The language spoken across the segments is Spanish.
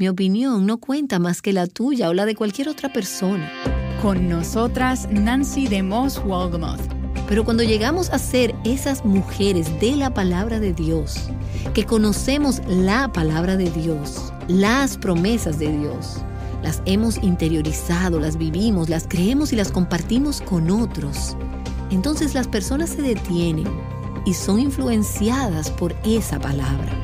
Mi opinión no cuenta más que la tuya o la de cualquier otra persona. Con nosotras, Nancy de Moss Wolgamoth. Pero cuando llegamos a ser esas mujeres de la palabra de Dios, que conocemos la palabra de Dios, las promesas de Dios, las hemos interiorizado, las vivimos, las creemos y las compartimos con otros, entonces las personas se detienen y son influenciadas por esa palabra.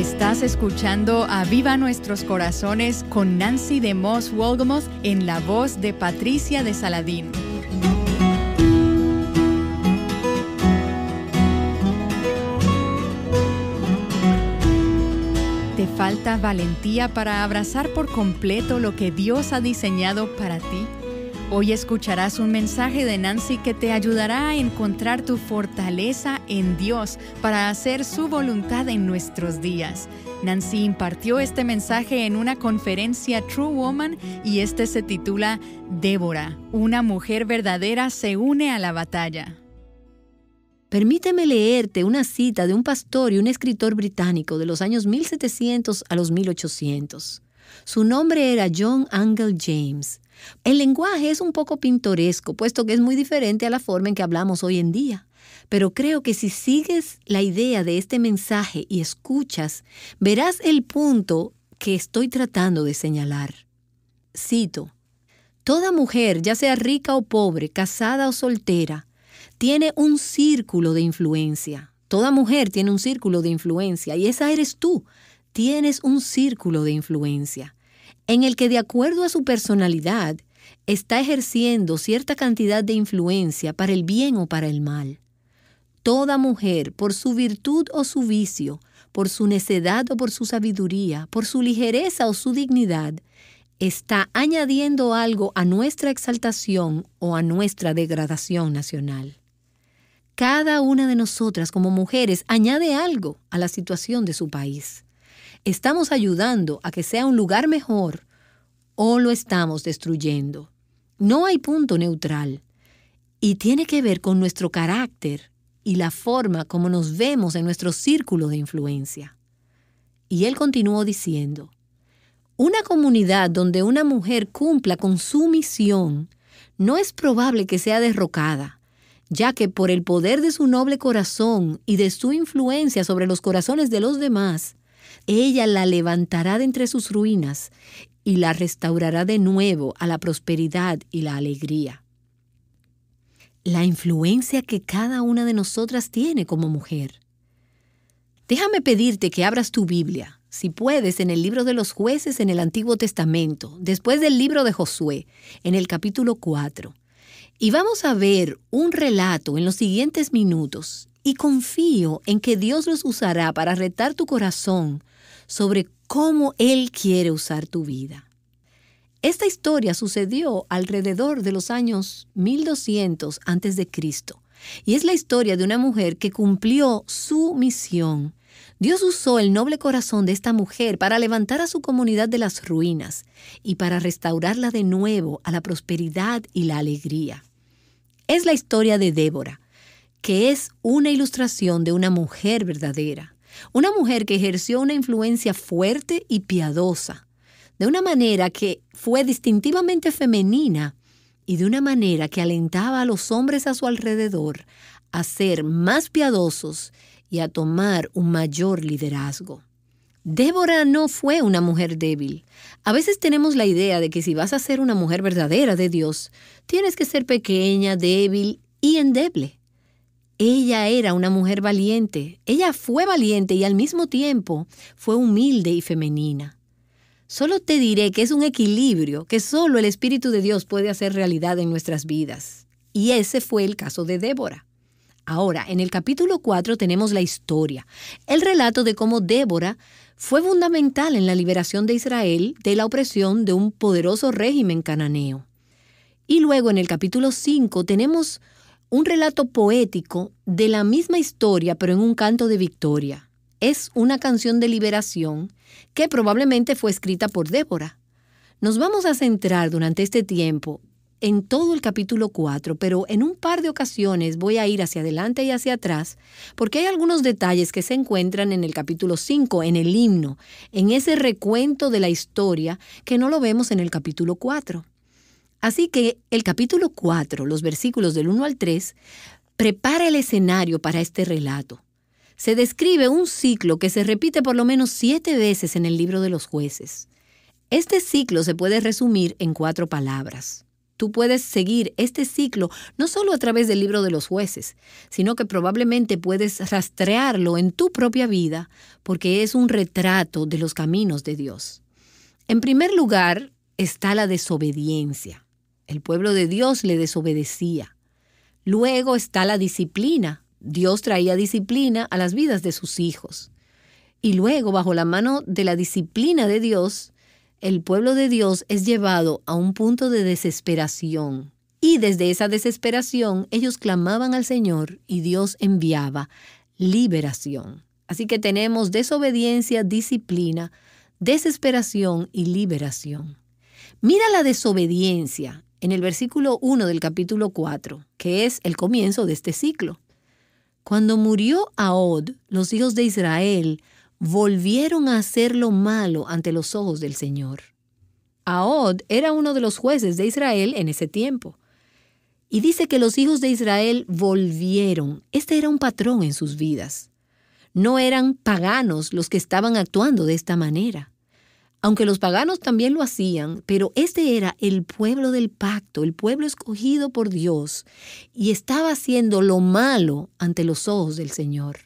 Estás escuchando Aviva Nuestros Corazones con Nancy de Moss Wolgamoth en la voz de Patricia de Saladín. ¿Te falta valentía para abrazar por completo lo que Dios ha diseñado para ti? Hoy escucharás un mensaje de Nancy que te ayudará a encontrar tu fortaleza en Dios para hacer su voluntad en nuestros días. Nancy impartió este mensaje en una conferencia True Woman y este se titula Débora, una mujer verdadera se une a la batalla. Permíteme leerte una cita de un pastor y un escritor británico de los años 1700 a los 1800. Su nombre era John Angle James. El lenguaje es un poco pintoresco, puesto que es muy diferente a la forma en que hablamos hoy en día. Pero creo que si sigues la idea de este mensaje y escuchas, verás el punto que estoy tratando de señalar. Cito, Toda mujer, ya sea rica o pobre, casada o soltera, tiene un círculo de influencia. Toda mujer tiene un círculo de influencia y esa eres tú. Tienes un círculo de influencia en el que de acuerdo a su personalidad está ejerciendo cierta cantidad de influencia para el bien o para el mal. Toda mujer, por su virtud o su vicio, por su necedad o por su sabiduría, por su ligereza o su dignidad, está añadiendo algo a nuestra exaltación o a nuestra degradación nacional. Cada una de nosotras como mujeres añade algo a la situación de su país. ¿Estamos ayudando a que sea un lugar mejor o lo estamos destruyendo? No hay punto neutral. Y tiene que ver con nuestro carácter y la forma como nos vemos en nuestro círculo de influencia. Y él continuó diciendo, una comunidad donde una mujer cumpla con su misión no es probable que sea derrocada, ya que por el poder de su noble corazón y de su influencia sobre los corazones de los demás, ella la levantará de entre sus ruinas y la restaurará de nuevo a la prosperidad y la alegría. La influencia que cada una de nosotras tiene como mujer. Déjame pedirte que abras tu Biblia, si puedes, en el libro de los jueces en el Antiguo Testamento, después del libro de Josué, en el capítulo 4. Y vamos a ver un relato en los siguientes minutos y confío en que Dios los usará para retar tu corazón sobre cómo Él quiere usar tu vida. Esta historia sucedió alrededor de los años 1200 a.C. y es la historia de una mujer que cumplió su misión. Dios usó el noble corazón de esta mujer para levantar a su comunidad de las ruinas y para restaurarla de nuevo a la prosperidad y la alegría. Es la historia de Débora, que es una ilustración de una mujer verdadera, una mujer que ejerció una influencia fuerte y piadosa, de una manera que fue distintivamente femenina y de una manera que alentaba a los hombres a su alrededor a ser más piadosos y a tomar un mayor liderazgo. Débora no fue una mujer débil. A veces tenemos la idea de que si vas a ser una mujer verdadera de Dios, tienes que ser pequeña, débil y endeble. Ella era una mujer valiente. Ella fue valiente y al mismo tiempo fue humilde y femenina. Solo te diré que es un equilibrio que solo el Espíritu de Dios puede hacer realidad en nuestras vidas. Y ese fue el caso de Débora. Ahora, en el capítulo 4 tenemos la historia, el relato de cómo Débora fue fundamental en la liberación de Israel de la opresión de un poderoso régimen cananeo. Y luego en el capítulo 5 tenemos un relato poético de la misma historia, pero en un canto de victoria. Es una canción de liberación que probablemente fue escrita por Débora. Nos vamos a centrar durante este tiempo en todo el capítulo 4, pero en un par de ocasiones voy a ir hacia adelante y hacia atrás, porque hay algunos detalles que se encuentran en el capítulo 5, en el himno, en ese recuento de la historia que no lo vemos en el capítulo 4. Así que el capítulo 4, los versículos del 1 al 3, prepara el escenario para este relato. Se describe un ciclo que se repite por lo menos siete veces en el libro de los jueces. Este ciclo se puede resumir en cuatro palabras. Tú puedes seguir este ciclo no solo a través del libro de los jueces, sino que probablemente puedes rastrearlo en tu propia vida, porque es un retrato de los caminos de Dios. En primer lugar está la desobediencia. El pueblo de Dios le desobedecía. Luego está la disciplina. Dios traía disciplina a las vidas de sus hijos. Y luego, bajo la mano de la disciplina de Dios, el pueblo de Dios es llevado a un punto de desesperación. Y desde esa desesperación ellos clamaban al Señor y Dios enviaba liberación. Así que tenemos desobediencia, disciplina, desesperación y liberación. Mira la desobediencia en el versículo 1 del capítulo 4, que es el comienzo de este ciclo. Cuando murió Aod, los hijos de Israel volvieron a hacer lo malo ante los ojos del Señor. Aod era uno de los jueces de Israel en ese tiempo. Y dice que los hijos de Israel volvieron. Este era un patrón en sus vidas. No eran paganos los que estaban actuando de esta manera aunque los paganos también lo hacían, pero este era el pueblo del pacto, el pueblo escogido por Dios, y estaba haciendo lo malo ante los ojos del Señor.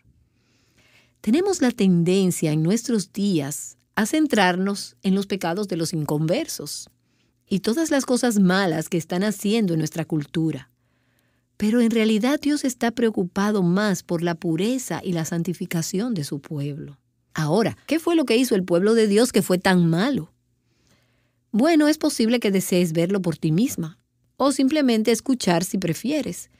Tenemos la tendencia en nuestros días a centrarnos en los pecados de los inconversos y todas las cosas malas que están haciendo en nuestra cultura. Pero en realidad Dios está preocupado más por la pureza y la santificación de su pueblo. Ahora, ¿qué fue lo que hizo el pueblo de Dios que fue tan malo? Bueno, es posible que desees verlo por ti misma, o simplemente escuchar si prefieres.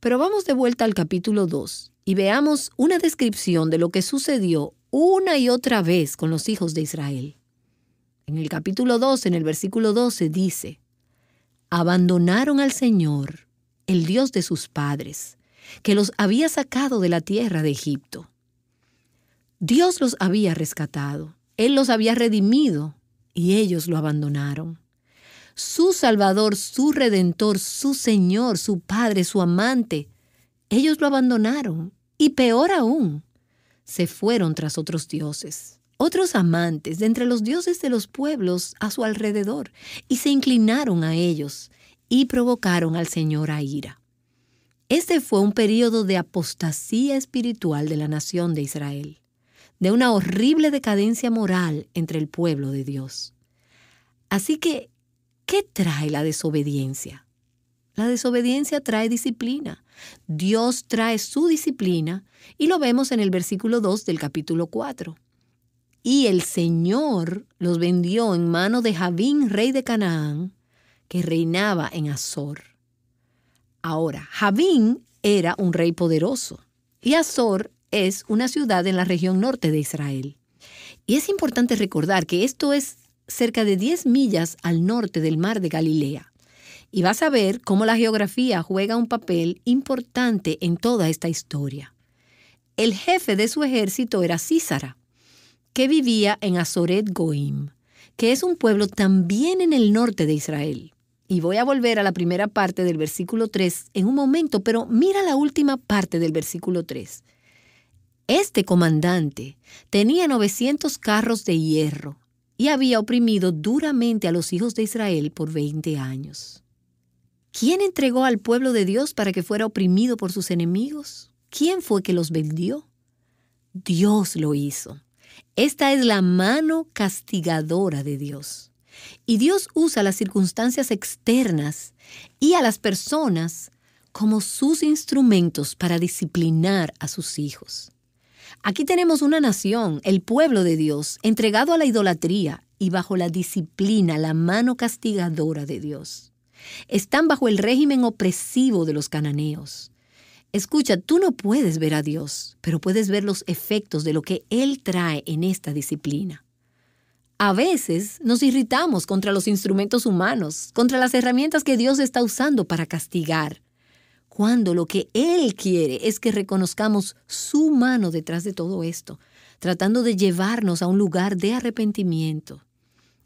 Pero vamos de vuelta al capítulo 2 y veamos una descripción de lo que sucedió una y otra vez con los hijos de Israel. En el capítulo 2, en el versículo 12, dice, Abandonaron al Señor, el Dios de sus padres, que los había sacado de la tierra de Egipto. Dios los había rescatado, Él los había redimido y ellos lo abandonaron. Su Salvador, su Redentor, su Señor, su Padre, su amante, ellos lo abandonaron y peor aún, se fueron tras otros dioses, otros amantes de entre los dioses de los pueblos a su alrededor y se inclinaron a ellos y provocaron al Señor a ira. Este fue un periodo de apostasía espiritual de la nación de Israel de una horrible decadencia moral entre el pueblo de Dios. Así que, ¿qué trae la desobediencia? La desobediencia trae disciplina. Dios trae su disciplina y lo vemos en el versículo 2 del capítulo 4. Y el Señor los vendió en mano de Javín, rey de Canaán, que reinaba en Azor. Ahora, Javín era un rey poderoso y Azor es una ciudad en la región norte de Israel. Y es importante recordar que esto es cerca de 10 millas al norte del mar de Galilea. Y vas a ver cómo la geografía juega un papel importante en toda esta historia. El jefe de su ejército era Císara, que vivía en Azoret Goim, que es un pueblo también en el norte de Israel. Y voy a volver a la primera parte del versículo 3 en un momento, pero mira la última parte del versículo 3. Este comandante tenía 900 carros de hierro y había oprimido duramente a los hijos de Israel por 20 años. ¿Quién entregó al pueblo de Dios para que fuera oprimido por sus enemigos? ¿Quién fue que los vendió? Dios lo hizo. Esta es la mano castigadora de Dios. Y Dios usa las circunstancias externas y a las personas como sus instrumentos para disciplinar a sus hijos. Aquí tenemos una nación, el pueblo de Dios, entregado a la idolatría y bajo la disciplina, la mano castigadora de Dios. Están bajo el régimen opresivo de los cananeos. Escucha, tú no puedes ver a Dios, pero puedes ver los efectos de lo que Él trae en esta disciplina. A veces nos irritamos contra los instrumentos humanos, contra las herramientas que Dios está usando para castigar cuando lo que Él quiere es que reconozcamos su mano detrás de todo esto, tratando de llevarnos a un lugar de arrepentimiento.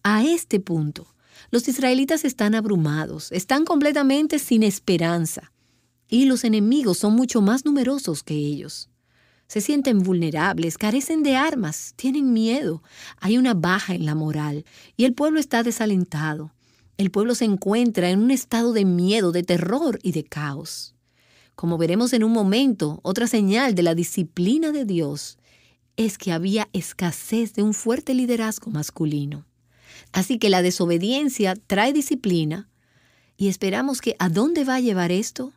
A este punto, los israelitas están abrumados, están completamente sin esperanza, y los enemigos son mucho más numerosos que ellos. Se sienten vulnerables, carecen de armas, tienen miedo, hay una baja en la moral, y el pueblo está desalentado. El pueblo se encuentra en un estado de miedo, de terror y de caos. Como veremos en un momento, otra señal de la disciplina de Dios es que había escasez de un fuerte liderazgo masculino. Así que la desobediencia trae disciplina y esperamos que ¿a dónde va a llevar esto?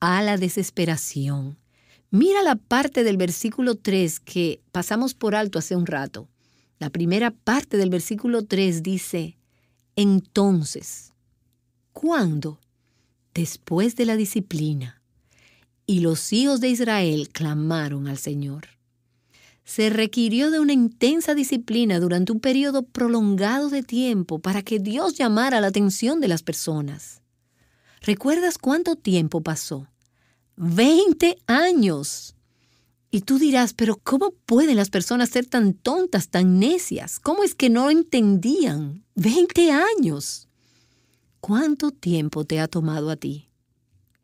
A la desesperación. Mira la parte del versículo 3 que pasamos por alto hace un rato. La primera parte del versículo 3 dice, entonces, ¿cuándo? Después de la disciplina y los hijos de Israel clamaron al Señor. Se requirió de una intensa disciplina durante un periodo prolongado de tiempo para que Dios llamara la atención de las personas. ¿Recuerdas cuánto tiempo pasó? ¡Veinte años! Y tú dirás, pero ¿cómo pueden las personas ser tan tontas, tan necias? ¿Cómo es que no entendían? ¡Veinte años! ¿Cuánto tiempo te ha tomado a ti?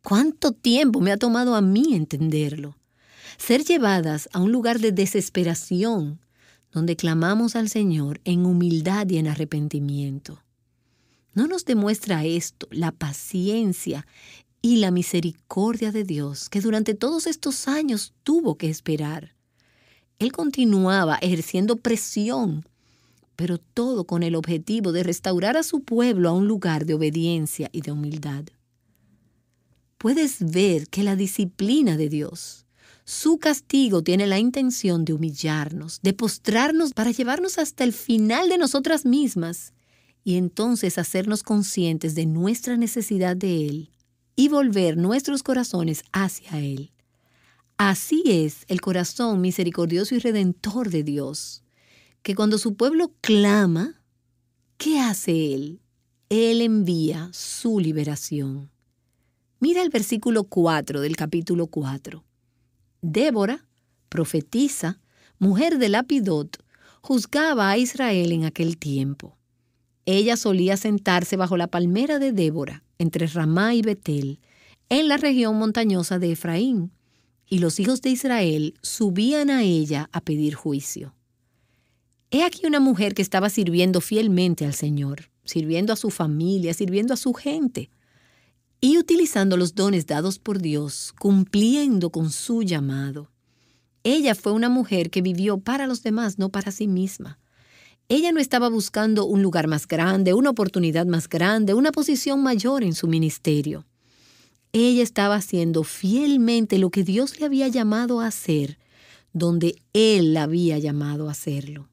¿Cuánto tiempo me ha tomado a mí entenderlo? Ser llevadas a un lugar de desesperación, donde clamamos al Señor en humildad y en arrepentimiento. ¿No nos demuestra esto la paciencia y la misericordia de Dios que durante todos estos años tuvo que esperar? Él continuaba ejerciendo presión, pero todo con el objetivo de restaurar a su pueblo a un lugar de obediencia y de humildad puedes ver que la disciplina de Dios, su castigo tiene la intención de humillarnos, de postrarnos para llevarnos hasta el final de nosotras mismas y entonces hacernos conscientes de nuestra necesidad de Él y volver nuestros corazones hacia Él. Así es el corazón misericordioso y redentor de Dios, que cuando su pueblo clama, ¿qué hace Él? Él envía su liberación. Mira el versículo 4 del capítulo 4. Débora, profetisa, mujer de Lapidot, juzgaba a Israel en aquel tiempo. Ella solía sentarse bajo la palmera de Débora, entre Ramá y Betel, en la región montañosa de Efraín, y los hijos de Israel subían a ella a pedir juicio. He aquí una mujer que estaba sirviendo fielmente al Señor, sirviendo a su familia, sirviendo a su gente y utilizando los dones dados por Dios, cumpliendo con su llamado. Ella fue una mujer que vivió para los demás, no para sí misma. Ella no estaba buscando un lugar más grande, una oportunidad más grande, una posición mayor en su ministerio. Ella estaba haciendo fielmente lo que Dios le había llamado a hacer, donde Él la había llamado a hacerlo.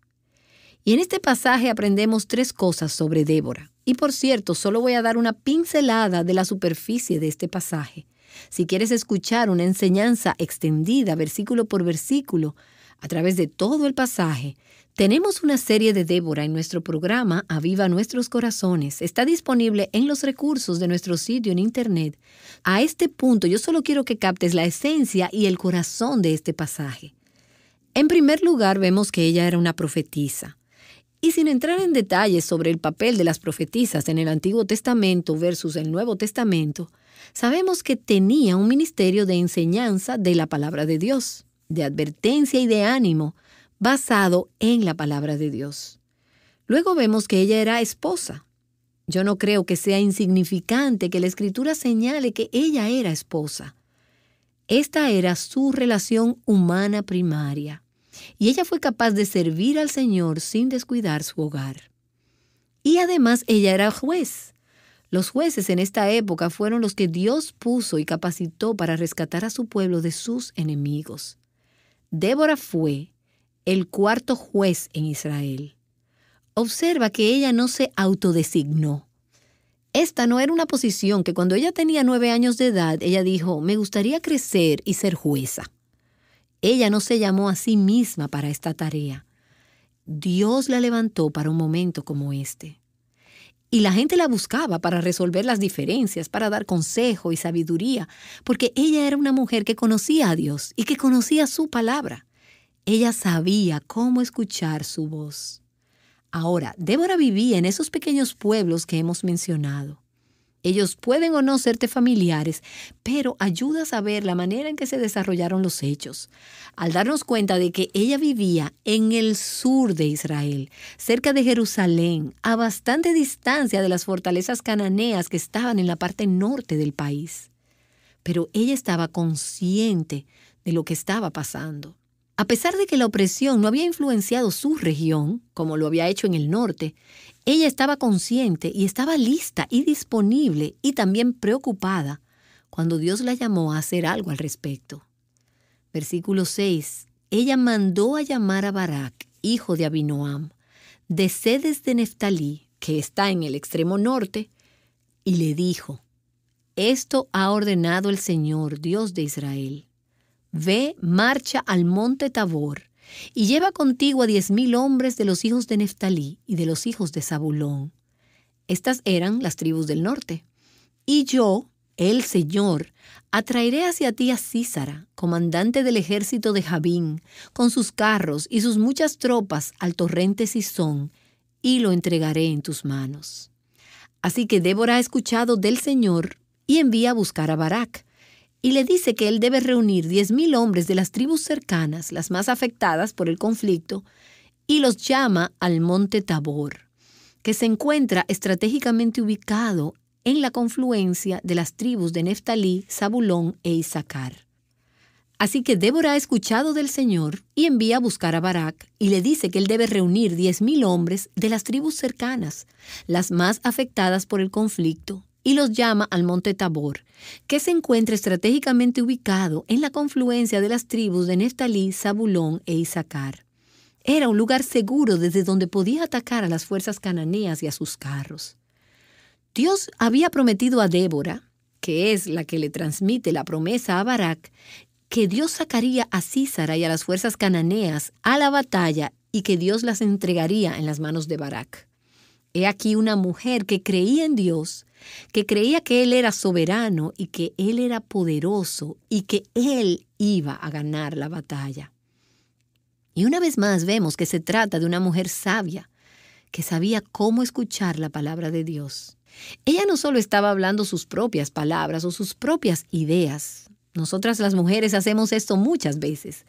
Y en este pasaje aprendemos tres cosas sobre Débora. Y por cierto, solo voy a dar una pincelada de la superficie de este pasaje. Si quieres escuchar una enseñanza extendida versículo por versículo a través de todo el pasaje, tenemos una serie de Débora en nuestro programa Aviva Nuestros Corazones. Está disponible en los recursos de nuestro sitio en Internet. A este punto yo solo quiero que captes la esencia y el corazón de este pasaje. En primer lugar vemos que ella era una profetisa. Y sin entrar en detalles sobre el papel de las profetisas en el Antiguo Testamento versus el Nuevo Testamento, sabemos que tenía un ministerio de enseñanza de la palabra de Dios, de advertencia y de ánimo, basado en la palabra de Dios. Luego vemos que ella era esposa. Yo no creo que sea insignificante que la escritura señale que ella era esposa. Esta era su relación humana primaria y ella fue capaz de servir al Señor sin descuidar su hogar. Y además ella era juez. Los jueces en esta época fueron los que Dios puso y capacitó para rescatar a su pueblo de sus enemigos. Débora fue el cuarto juez en Israel. Observa que ella no se autodesignó. Esta no era una posición que cuando ella tenía nueve años de edad, ella dijo, me gustaría crecer y ser jueza. Ella no se llamó a sí misma para esta tarea. Dios la levantó para un momento como este. Y la gente la buscaba para resolver las diferencias, para dar consejo y sabiduría, porque ella era una mujer que conocía a Dios y que conocía su palabra. Ella sabía cómo escuchar su voz. Ahora, Débora vivía en esos pequeños pueblos que hemos mencionado. Ellos pueden o no serte familiares, pero ayudas a ver la manera en que se desarrollaron los hechos. Al darnos cuenta de que ella vivía en el sur de Israel, cerca de Jerusalén, a bastante distancia de las fortalezas cananeas que estaban en la parte norte del país. Pero ella estaba consciente de lo que estaba pasando. A pesar de que la opresión no había influenciado su región, como lo había hecho en el norte, ella estaba consciente y estaba lista y disponible y también preocupada cuando Dios la llamó a hacer algo al respecto. Versículo 6. Ella mandó a llamar a Barak, hijo de Abinoam, de sedes de Neftalí, que está en el extremo norte, y le dijo, Esto ha ordenado el Señor, Dios de Israel. Ve, marcha al monte Tabor y lleva contigo a diez mil hombres de los hijos de Neftalí y de los hijos de Zabulón. Estas eran las tribus del norte. Y yo, el Señor, atraeré hacia ti a Císara, comandante del ejército de Jabín, con sus carros y sus muchas tropas al torrente Sison, y lo entregaré en tus manos. Así que Débora ha escuchado del Señor y envía a buscar a Barak, y le dice que él debe reunir 10.000 hombres de las tribus cercanas, las más afectadas por el conflicto, y los llama al monte Tabor, que se encuentra estratégicamente ubicado en la confluencia de las tribus de Neftalí, Zabulón e Isaacar. Así que Débora ha escuchado del Señor y envía a buscar a Barak y le dice que él debe reunir diez mil hombres de las tribus cercanas, las más afectadas por el conflicto, y los llama al monte Tabor, que se encuentra estratégicamente ubicado en la confluencia de las tribus de Neftalí, Zabulón e Isaacar. Era un lugar seguro desde donde podía atacar a las fuerzas cananeas y a sus carros. Dios había prometido a Débora, que es la que le transmite la promesa a Barak, que Dios sacaría a Císara y a las fuerzas cananeas a la batalla y que Dios las entregaría en las manos de Barak. He aquí una mujer que creía en Dios que creía que él era soberano y que él era poderoso y que él iba a ganar la batalla. Y una vez más vemos que se trata de una mujer sabia, que sabía cómo escuchar la palabra de Dios. Ella no solo estaba hablando sus propias palabras o sus propias ideas. Nosotras las mujeres hacemos esto muchas veces.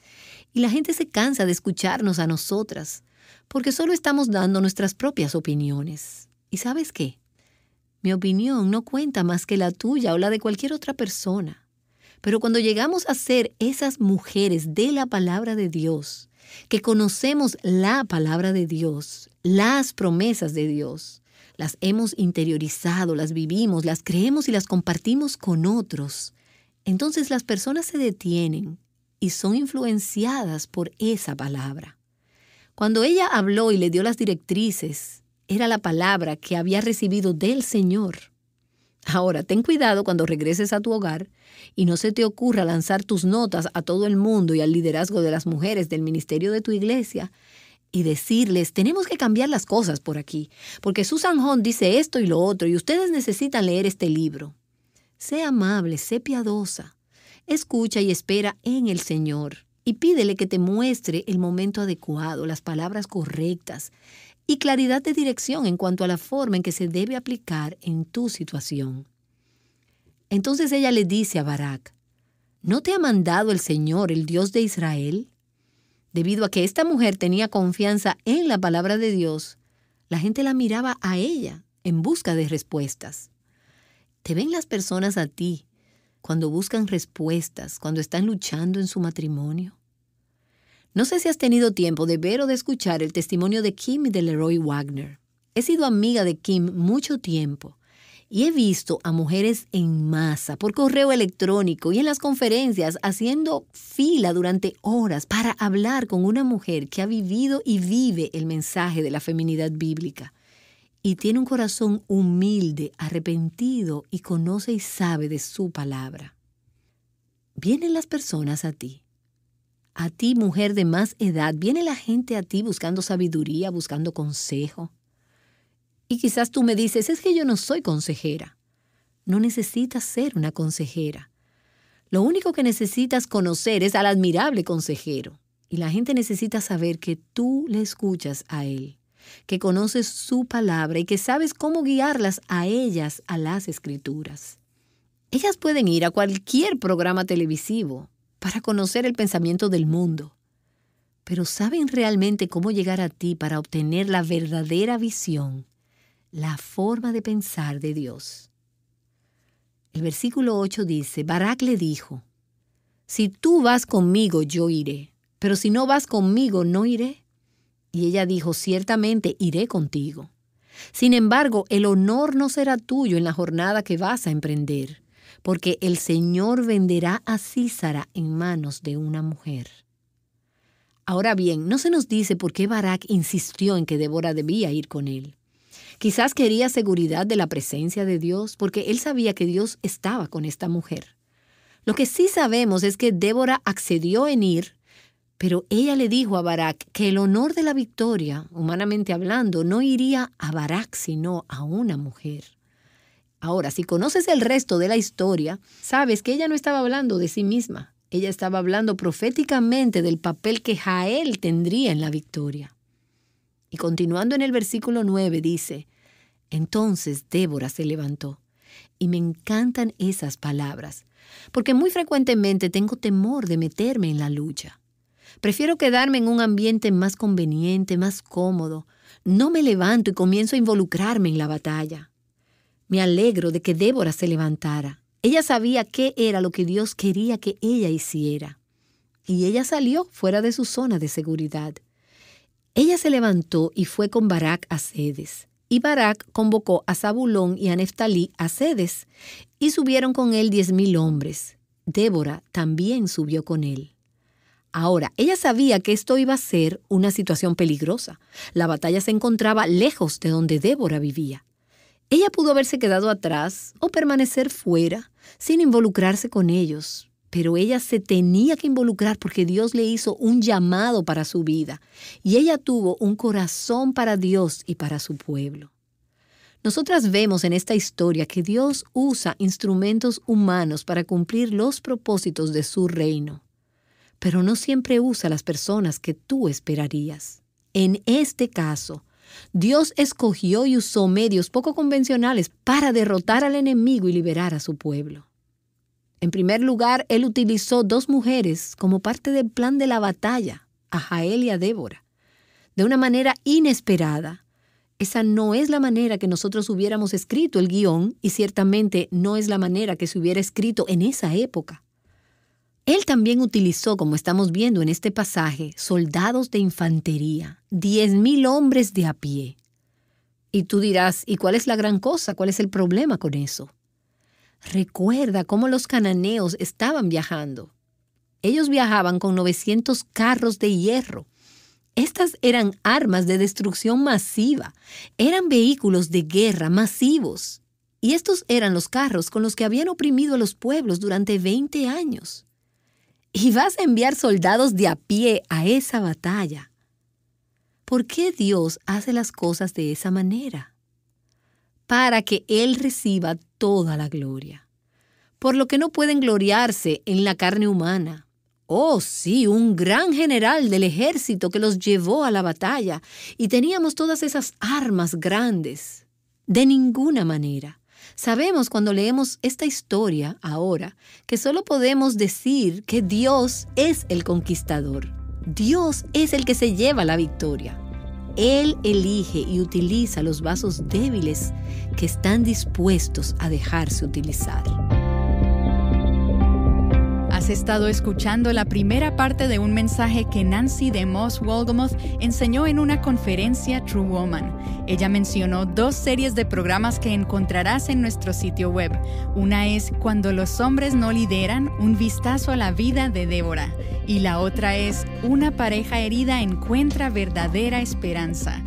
Y la gente se cansa de escucharnos a nosotras, porque solo estamos dando nuestras propias opiniones. ¿Y sabes qué? Mi opinión no cuenta más que la tuya o la de cualquier otra persona. Pero cuando llegamos a ser esas mujeres de la palabra de Dios, que conocemos la palabra de Dios, las promesas de Dios, las hemos interiorizado, las vivimos, las creemos y las compartimos con otros, entonces las personas se detienen y son influenciadas por esa palabra. Cuando ella habló y le dio las directrices, era la palabra que había recibido del Señor. Ahora, ten cuidado cuando regreses a tu hogar y no se te ocurra lanzar tus notas a todo el mundo y al liderazgo de las mujeres del ministerio de tu iglesia y decirles, tenemos que cambiar las cosas por aquí, porque Susan Hunt dice esto y lo otro y ustedes necesitan leer este libro. Sé amable, sé piadosa, escucha y espera en el Señor y pídele que te muestre el momento adecuado, las palabras correctas y claridad de dirección en cuanto a la forma en que se debe aplicar en tu situación. Entonces ella le dice a Barak, ¿no te ha mandado el Señor, el Dios de Israel? Debido a que esta mujer tenía confianza en la palabra de Dios, la gente la miraba a ella en busca de respuestas. Te ven las personas a ti cuando buscan respuestas, cuando están luchando en su matrimonio. No sé si has tenido tiempo de ver o de escuchar el testimonio de Kim y de Leroy Wagner. He sido amiga de Kim mucho tiempo y he visto a mujeres en masa, por correo electrónico y en las conferencias, haciendo fila durante horas para hablar con una mujer que ha vivido y vive el mensaje de la feminidad bíblica y tiene un corazón humilde, arrepentido y conoce y sabe de su palabra. Vienen las personas a ti a ti, mujer de más edad, viene la gente a ti buscando sabiduría, buscando consejo. Y quizás tú me dices, es que yo no soy consejera. No necesitas ser una consejera. Lo único que necesitas conocer es al admirable consejero. Y la gente necesita saber que tú le escuchas a él, que conoces su palabra y que sabes cómo guiarlas a ellas, a las escrituras. Ellas pueden ir a cualquier programa televisivo, para conocer el pensamiento del mundo. Pero ¿saben realmente cómo llegar a ti para obtener la verdadera visión, la forma de pensar de Dios? El versículo 8 dice, Barak le dijo, Si tú vas conmigo, yo iré, pero si no vas conmigo, no iré. Y ella dijo, Ciertamente iré contigo. Sin embargo, el honor no será tuyo en la jornada que vas a emprender porque el Señor venderá a Císara en manos de una mujer. Ahora bien, no se nos dice por qué Barak insistió en que Débora debía ir con él. Quizás quería seguridad de la presencia de Dios, porque él sabía que Dios estaba con esta mujer. Lo que sí sabemos es que Débora accedió en ir, pero ella le dijo a Barak que el honor de la victoria, humanamente hablando, no iría a Barak, sino a una mujer. Ahora, si conoces el resto de la historia, sabes que ella no estaba hablando de sí misma, ella estaba hablando proféticamente del papel que Jael tendría en la victoria. Y continuando en el versículo 9 dice, entonces Débora se levantó. Y me encantan esas palabras, porque muy frecuentemente tengo temor de meterme en la lucha. Prefiero quedarme en un ambiente más conveniente, más cómodo. No me levanto y comienzo a involucrarme en la batalla. Me alegro de que Débora se levantara. Ella sabía qué era lo que Dios quería que ella hiciera. Y ella salió fuera de su zona de seguridad. Ella se levantó y fue con Barak a Sedes. Y Barak convocó a Zabulón y a Neftalí a Sedes, y subieron con él diez mil hombres. Débora también subió con él. Ahora, ella sabía que esto iba a ser una situación peligrosa. La batalla se encontraba lejos de donde Débora vivía. Ella pudo haberse quedado atrás o permanecer fuera sin involucrarse con ellos, pero ella se tenía que involucrar porque Dios le hizo un llamado para su vida y ella tuvo un corazón para Dios y para su pueblo. Nosotras vemos en esta historia que Dios usa instrumentos humanos para cumplir los propósitos de su reino, pero no siempre usa las personas que tú esperarías. En este caso, Dios escogió y usó medios poco convencionales para derrotar al enemigo y liberar a su pueblo. En primer lugar, Él utilizó dos mujeres como parte del plan de la batalla, a Jael y a Débora, de una manera inesperada. Esa no es la manera que nosotros hubiéramos escrito el guión y ciertamente no es la manera que se hubiera escrito en esa época. Él también utilizó, como estamos viendo en este pasaje, soldados de infantería, diez mil hombres de a pie. Y tú dirás, ¿y cuál es la gran cosa? ¿Cuál es el problema con eso? Recuerda cómo los cananeos estaban viajando. Ellos viajaban con 900 carros de hierro. Estas eran armas de destrucción masiva, eran vehículos de guerra masivos. Y estos eran los carros con los que habían oprimido a los pueblos durante 20 años y vas a enviar soldados de a pie a esa batalla. ¿Por qué Dios hace las cosas de esa manera? Para que Él reciba toda la gloria. Por lo que no pueden gloriarse en la carne humana. Oh, sí, un gran general del ejército que los llevó a la batalla y teníamos todas esas armas grandes. De ninguna manera. Sabemos cuando leemos esta historia ahora que solo podemos decir que Dios es el conquistador. Dios es el que se lleva la victoria. Él elige y utiliza los vasos débiles que están dispuestos a dejarse utilizar. Has estado escuchando la primera parte de un mensaje que Nancy de Moss Waldemuth enseñó en una conferencia True Woman. Ella mencionó dos series de programas que encontrarás en nuestro sitio web. Una es Cuando los hombres no lideran, un vistazo a la vida de Débora. Y la otra es Una pareja herida encuentra verdadera esperanza.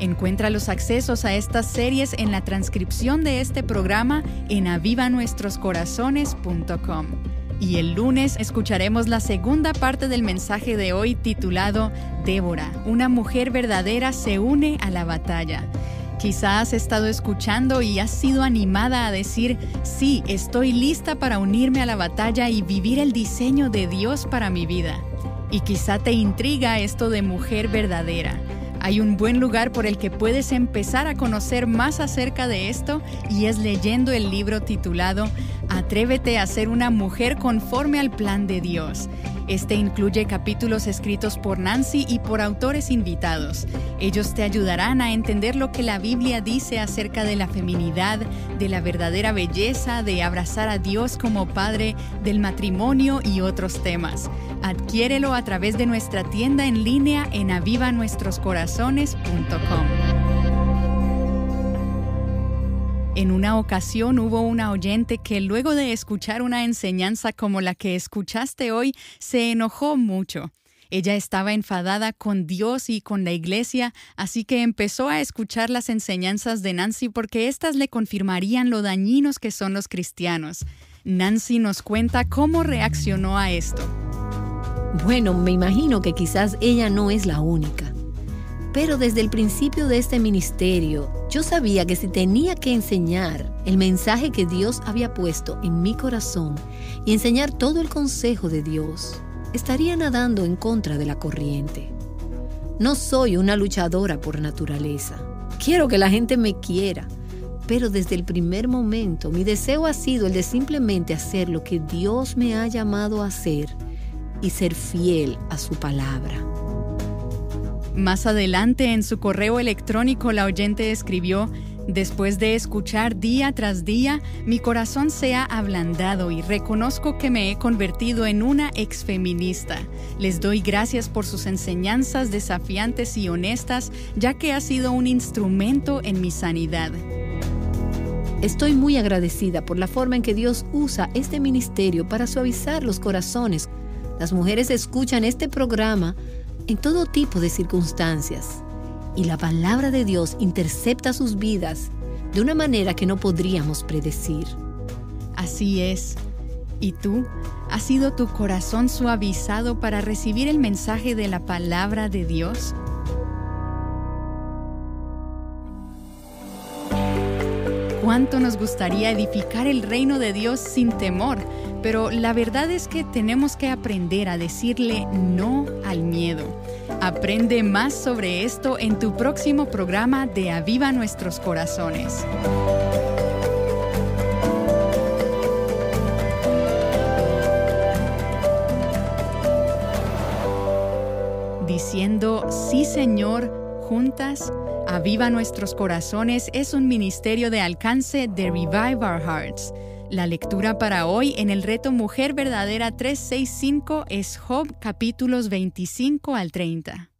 Encuentra los accesos a estas series en la transcripción de este programa en avivanuestroscorazones.com. Y el lunes escucharemos la segunda parte del mensaje de hoy titulado Débora, una mujer verdadera se une a la batalla. Quizás has estado escuchando y has sido animada a decir, sí, estoy lista para unirme a la batalla y vivir el diseño de Dios para mi vida. Y quizá te intriga esto de mujer verdadera. Hay un buen lugar por el que puedes empezar a conocer más acerca de esto y es leyendo el libro titulado Atrévete a ser una mujer conforme al plan de Dios. Este incluye capítulos escritos por Nancy y por autores invitados. Ellos te ayudarán a entender lo que la Biblia dice acerca de la feminidad, de la verdadera belleza, de abrazar a Dios como Padre, del matrimonio y otros temas. Adquiérelo a través de nuestra tienda en línea en avivanuestroscorazones.com. En una ocasión hubo una oyente que luego de escuchar una enseñanza como la que escuchaste hoy se enojó mucho. Ella estaba enfadada con Dios y con la iglesia, así que empezó a escuchar las enseñanzas de Nancy porque éstas le confirmarían lo dañinos que son los cristianos. Nancy nos cuenta cómo reaccionó a esto. Bueno, me imagino que quizás ella no es la única. Pero desde el principio de este ministerio, yo sabía que si tenía que enseñar el mensaje que Dios había puesto en mi corazón y enseñar todo el consejo de Dios, estaría nadando en contra de la corriente. No soy una luchadora por naturaleza. Quiero que la gente me quiera, pero desde el primer momento mi deseo ha sido el de simplemente hacer lo que Dios me ha llamado a hacer y ser fiel a su palabra. Más adelante en su correo electrónico la oyente escribió, Después de escuchar día tras día, mi corazón se ha ablandado y reconozco que me he convertido en una exfeminista. Les doy gracias por sus enseñanzas desafiantes y honestas, ya que ha sido un instrumento en mi sanidad. Estoy muy agradecida por la forma en que Dios usa este ministerio para suavizar los corazones. Las mujeres escuchan este programa en todo tipo de circunstancias. Y la palabra de Dios intercepta sus vidas de una manera que no podríamos predecir. Así es. ¿Y tú? ¿Ha sido tu corazón suavizado para recibir el mensaje de la palabra de Dios? cuánto nos gustaría edificar el reino de Dios sin temor, pero la verdad es que tenemos que aprender a decirle no miedo. Aprende más sobre esto en tu próximo programa de Aviva Nuestros Corazones. Diciendo, sí Señor, juntas, Aviva Nuestros Corazones es un ministerio de alcance de Revive Our Hearts la lectura para hoy en el reto Mujer Verdadera 365 es Job capítulos 25 al 30.